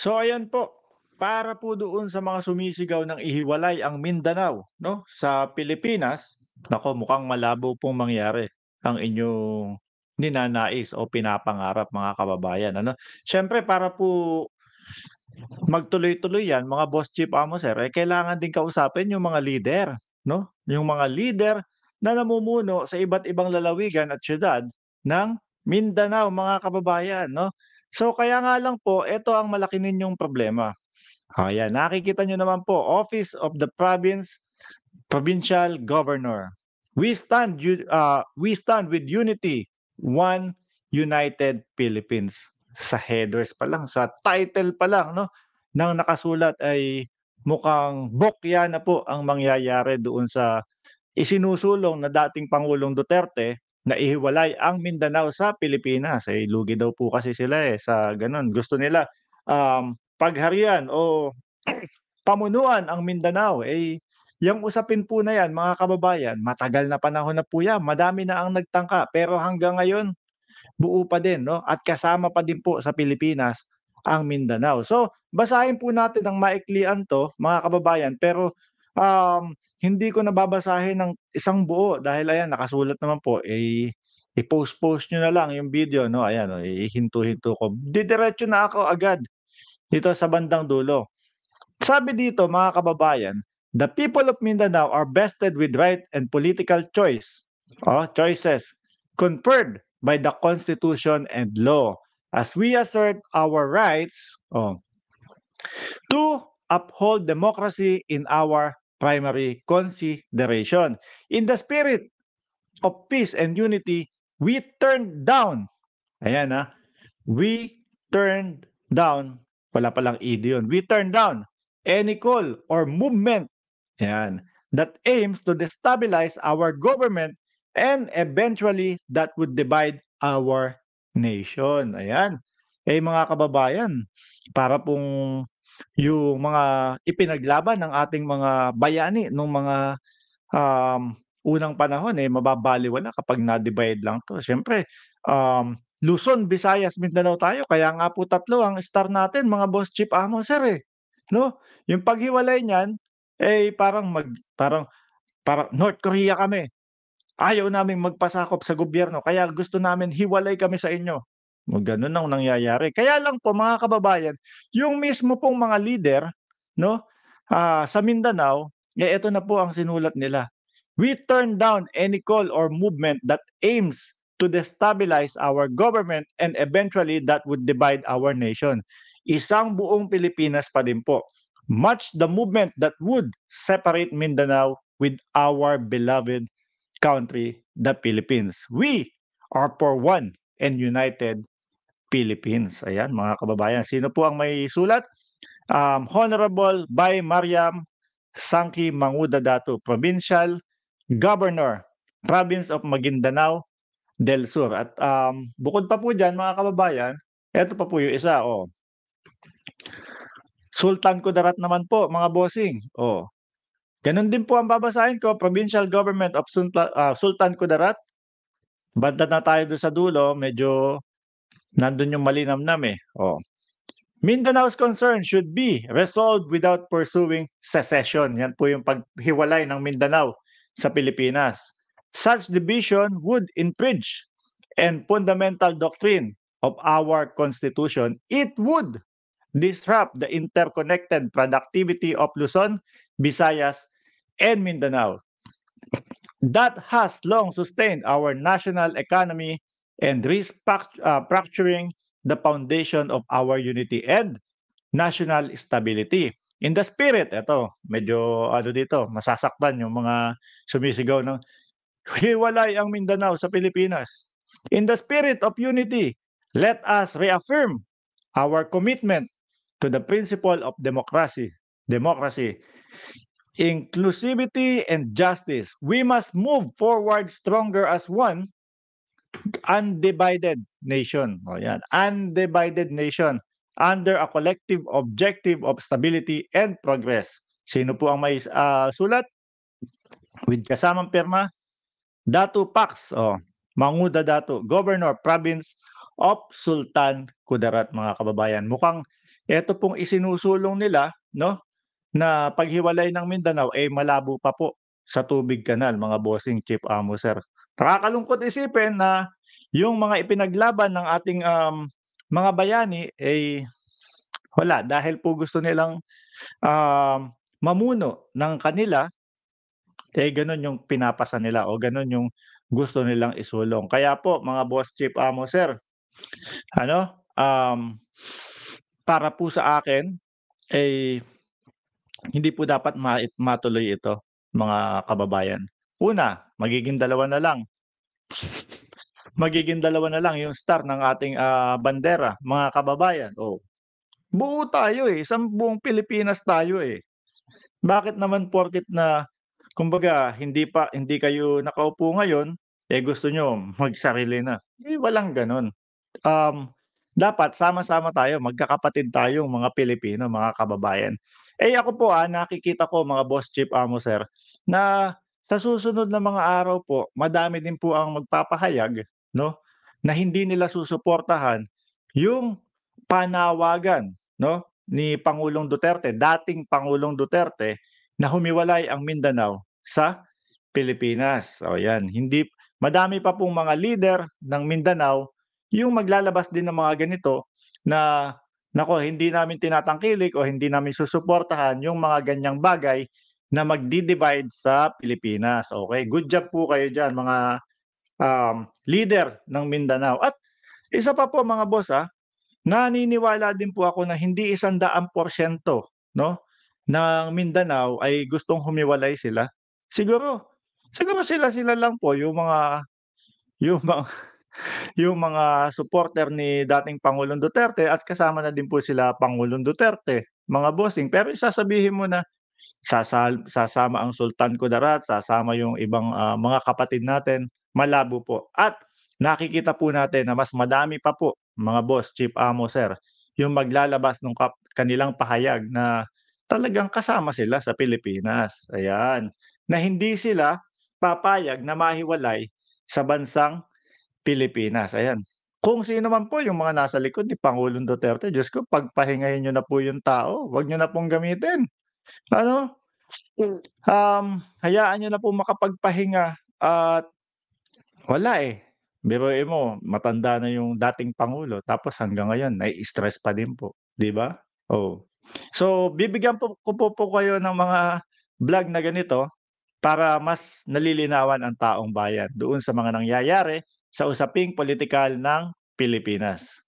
So ayan po, para po doon sa mga sumisigaw ng ihiwalay ang Mindanao no sa Pilipinas, nako mukhang malabo pong mangyari ang inyong ninanais o pinapangarap mga kababayan ano. Syempre para po magtuloy-tuloy yan mga boss chief amo sir, eh, eh, kailangan din kausapin yung mga leader no, yung mga leader na namumuno sa iba't ibang lalawigan at syudad ng Mindanao mga kababayan no So kaya nga lang po, ito ang malaki ninyong problema. Ayan, nakikita nyo naman po, Office of the Province Provincial Governor. We stand, uh, we stand with unity, one United Philippines. Sa headers pa lang, sa title pa lang, no? Nang nakasulat ay mukhang bokya na po ang mangyayari doon sa isinusulong na dating Pangulong Duterte Naihiwalay ang Mindanao sa Pilipinas, eh, lugi daw po kasi sila, eh, sa ganun. Gusto nila, um, pagharian o pamunuan ang Mindanao. Eh, yang usapin po na yan mga kababayan, matagal na panahon na po yan, madami na ang nagtangka pero hanggang ngayon buo pa din 'no at kasama pa din po sa Pilipinas ang Mindanao. So, basahin po natin ang maiklian 'to mga kababayan pero um, hindi ko nababasahin ng isang buo dahil ayan, nakasulat naman po, eh, i-post-post nyo na lang yung video, no? Ayan, no? Oh, ihinto-hinto ko. Didiretso na ako agad dito sa bandang dulo. Sabi dito, mga kababayan, the people of Mindanao are vested with right and political choice, oh, choices conferred by the Constitution and law as we assert our rights oh, to uphold democracy in our primary consideration. In the spirit of peace and unity, we turned down. Ayan ha. Ah, we turned down. Wala palang ED yun. We turned down any call or movement. Ayan. That aims to destabilize our government and eventually that would divide our nation. Ayan. Eh mga kababayan, para pong yung mga ipinaglaban ng ating mga bayani nung mga um, unang panahon eh mababaliwala kapag na-divide lang to. Siyempre, um, Luzon, Visayas, Mindanao tayo. Kaya nga po tatlo ang star natin, mga boss chief amo sir eh. No? Yung paghiwalay niyan, eh parang mag parang parang North Korea kami. Ayaw namin magpasakop sa gobyerno, kaya gusto namin hiwalay kami sa inyo. Ganun ang nangyayari. Kaya lang po mga kababayan, yung mismo pong mga leader no, uh, sa Mindanao, eh, ito na po ang sinulat nila. We turn down any call or movement that aims to destabilize our government and eventually that would divide our nation. Isang buong Pilipinas pa din po. Much the movement that would separate Mindanao with our beloved country, the Philippines. We are for one and united Philippines. Ayan, mga kababayan. Sino po ang may sulat? Um, Honorable by Mariam Sanki Manguda Datu, Provincial Governor, Province of Maguindanao del Sur. At um, bukod pa po dyan, mga kababayan, eto pa po yung isa. Oh. Sultan Kudarat naman po, mga bossing. Oh. Ganon din po ang babasahin ko, Provincial Government of Sultan, uh, ah, Sultan Kudarat. Banda na tayo doon sa dulo, medyo Nandun yung malinamnam eh. Oh. Mindanao's concern should be resolved without pursuing secession. Yan po yung paghiwalay ng Mindanao sa Pilipinas. Such division would infringe and fundamental doctrine of our Constitution. It would disrupt the interconnected productivity of Luzon, Visayas, and Mindanao. That has long sustained our national economy and risk uh, fracturing the foundation of our unity and national stability. In the spirit, ito, medyo ano dito, masasaktan yung mga sumisigaw ng hiwalay ang Mindanao sa Pilipinas. In the spirit of unity, let us reaffirm our commitment to the principle of democracy, democracy, inclusivity and justice. We must move forward stronger as one undivided nation. O yan, undivided nation under a collective objective of stability and progress. Sino po ang may uh, sulat? With kasamang pirma, Datu Pax, o, Manguda Datu, Governor Province of Sultan Kudarat, mga kababayan. Mukhang ito pong isinusulong nila, no, na paghiwalay ng Mindanao, eh malabo pa po sa tubig kanal, mga bossing Chief Amo, sir. Nakakalungkot isipin na yung mga ipinaglaban ng ating um, mga bayani ay eh, wala dahil po gusto nilang um, mamuno ng kanila eh ganun yung pinapasa nila o ganun yung gusto nilang isulong. Kaya po mga boss chief amo sir, ano, um, para po sa akin, eh, hindi po dapat matuloy ito mga kababayan. Una, magiging dalawa na lang. magiging dalawa na lang yung star ng ating uh, bandera, mga kababayan. Oh. Buo tayo eh. Isang buong Pilipinas tayo eh. Bakit naman porkit na kumbaga hindi pa hindi kayo nakaupo ngayon, eh gusto nyo magsarili na. Eh walang ganon. Um, dapat sama-sama tayo, magkakapatid tayong mga Pilipino, mga kababayan. Eh ako po ah, nakikita ko mga boss chief amo sir, na sa susunod na mga araw po, madami din po ang magpapahayag, no? Na hindi nila susuportahan yung panawagan, no? Ni Pangulong Duterte, dating Pangulong Duterte, na humiwalay ang Mindanao sa Pilipinas. O yan, hindi, madami pa pong mga leader ng Mindanao yung maglalabas din ng mga ganito na nako hindi namin tinatangkilik o hindi namin susuportahan yung mga ganyang bagay na magdi-divide sa Pilipinas. Okay, good job po kayo diyan mga um, leader ng Mindanao. At isa pa po mga boss ha, ah, naniniwala din po ako na hindi isang daang porsyento no, ng Mindanao ay gustong humiwalay sila. Siguro, siguro sila-sila lang po yung mga yung mga yung mga supporter ni dating Pangulong Duterte at kasama na din po sila Pangulong Duterte, mga bossing. Pero sasabihin mo na sasal, sasama ang Sultan Kudarat, sasama yung ibang uh, mga kapatid natin, malabo po. At nakikita po natin na mas madami pa po, mga boss, chief amo, sir, yung maglalabas ng kap- kanilang pahayag na talagang kasama sila sa Pilipinas. Ayan. Na hindi sila papayag na mahiwalay sa bansang Pilipinas, ayan. Kung sino man po yung mga nasa likod ni Pangulong Duterte, Diyos ko, pagpahingahin niyo na po yung tao. Huwag niyo na pong gamitin. Ano? Um, hayaan niyo na po makapagpahinga at wala eh. Biruin mo, matanda na yung dating Pangulo. Tapos hanggang ngayon, nai-stress pa din po. Di ba? Oh. So, bibigyan po, ko po, po kayo ng mga vlog na ganito para mas nalilinawan ang taong bayan doon sa mga nangyayari sa usaping politikal ng Pilipinas.